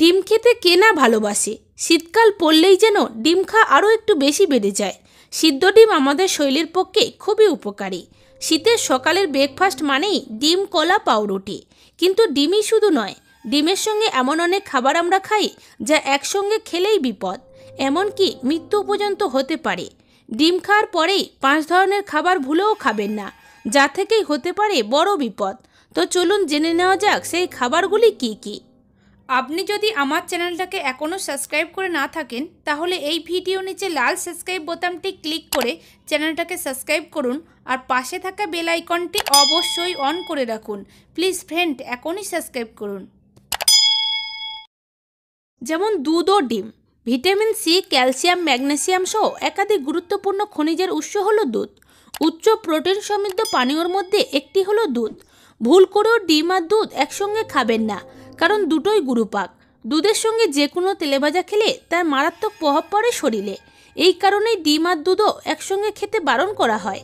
ডিম খেতে কে না ভালোবাসে শীতকাল পড়লেই যেন ডিম খাওয়া আরও একটু বেশি বেড়ে যায় সিদ্ধ ডিম আমাদের শরীরের পক্ষে খুবই উপকারী শীতের সকালের ব্রেকফাস্ট মানেই ডিম কলা পাউরুটি কিন্তু ডিমই শুধু নয় ডিমের সঙ্গে এমন অনেক খাবার আমরা খাই যা একসঙ্গে খেলেই বিপদ এমনকি মৃত্যু পর্যন্ত হতে পারে ডিম খাওয়ার পরেই পাঁচ ধরনের খাবার ভুলেও খাবেন না যা থেকেই হতে পারে বড় বিপদ তো চলুন জেনে নেওয়া যাক সেই খাবারগুলি কী কী আপনি যদি আমার চ্যানেলটাকে এখনও সাবস্ক্রাইব করে না থাকেন তাহলে এই ভিডিও নিচে লাল সাবস্ক্রাইব বোতামটি ক্লিক করে চ্যানেলটাকে সাবস্ক্রাইব করুন আর পাশে থাকা বেল আইকনটি অবশ্যই অন করে রাখুন প্লিজ ফ্রেন্ড এখনই সাবস্ক্রাইব করুন যেমন দুধ ও ডিম ভিটামিন সি ক্যালসিয়াম ম্যাগনেসিয়াম সহ একাধিক গুরুত্বপূর্ণ খনিজের উৎস হলো দুধ উচ্চ প্রোটিন সমৃদ্ধ পানীয়র মধ্যে একটি হলো দুধ ভুল করেও ডিম আর দুধ একসঙ্গে খাবেন না কারণ দুটোই গুরুপাক দুধের সঙ্গে যে কোনো তেলেভাজা খেলে তার মারাত্মক প্রভাব পড়ে শরীরে এই কারণেই ডিম আর দুধও একসঙ্গে খেতে বারণ করা হয়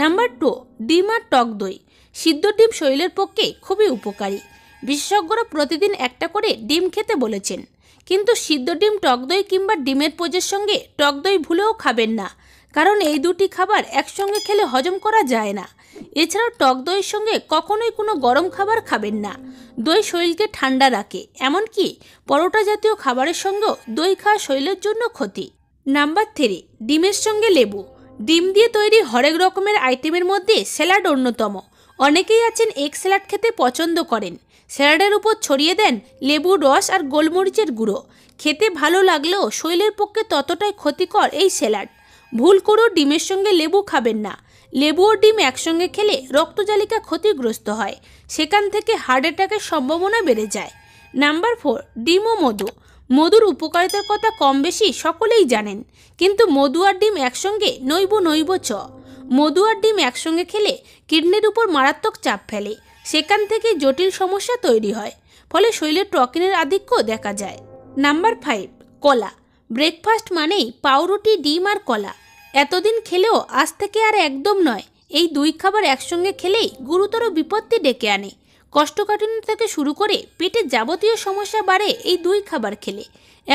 নাম্বার টু ডিম আর টক দই সিদ্ধ ডিম শরীরের পক্ষে খুবই উপকারী বিশেষজ্ঞরা প্রতিদিন একটা করে ডিম খেতে বলেছেন কিন্তু সিদ্ধ ডিম টক দই কিংবা ডিমের পোজের সঙ্গে টক দই ভুলেও খাবেন না কারণ এই দুটি খাবার একসঙ্গে খেলে হজম করা যায় না এছাড়াও টক দইয়ের সঙ্গে কখনোই কোনো গরম খাবার খাবেন না দই শরীরকে ঠান্ডা রাখে এমনকি পরোটা জাতীয় খাবারের সঙ্গেও দই খাওয়া শরীরের জন্য ক্ষতি নাম্বার থ্রি ডিমের সঙ্গে লেবু ডিম দিয়ে তৈরি হরেক রকমের আইটেমের মধ্যে স্যালাড অন্যতম অনেকেই আছেন এক স্যালাড খেতে পছন্দ করেন স্যালাডের উপর ছড়িয়ে দেন লেবু রস আর গোলমরিচের গুঁড়ো খেতে ভালো লাগলেও শৈলের পক্ষে ততটাই ক্ষতিকর এই স্যালাড ভুল করেও ডিমের সঙ্গে লেবু খাবেন না লেবু ও ডিম একসঙ্গে খেলে রক্তজালিকা ক্ষতিগ্রস্ত হয় সেখান থেকে হার্ট অ্যাটাকের সম্ভাবনা বেড়ে যায় নাম্বার ফোর ডিম ও মধু মধুর উপকারিতার কথা কম বেশি সকলেই জানেন কিন্তু মধু আর ডিম একসঙ্গে নৈব নৈব চ মধু আর ডিম একসঙ্গে খেলে কিডনির উপর মারাত্মক চাপ ফেলে সেখান থেকে জটিল সমস্যা তৈরি হয় ফলে শরীরের টকিনের আধিক্য দেখা যায় নাম্বার ফাইভ কলা ব্রেকফাস্ট মানেই পাউরুটি ডিম আর কলা এতদিন খেলেও আজ থেকে আর একদম নয় এই দুই খাবার একসঙ্গে খেলেই গুরুতর বিপত্তি ডেকে আনে কষ্টকাঠিন্য থেকে শুরু করে পেটের যাবতীয় সমস্যা বাড়ে এই দুই খাবার খেলে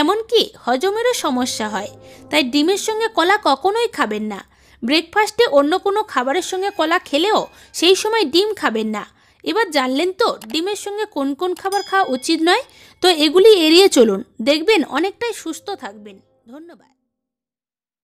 এমনকি হজমেরও সমস্যা হয় তাই ডিমের সঙ্গে কলা কখনোই খাবেন না ব্রেকফাস্টে অন্য কোনো খাবারের সঙ্গে কলা খেলেও সেই সময় ডিম খাবেন না এবার জানলেন তো ডিমের সঙ্গে কোন কোন খাবার খাওয়া উচিত নয় তো এগুলি এড়িয়ে চলুন দেখবেন অনেকটাই সুস্থ থাকবেন ধন্যবাদ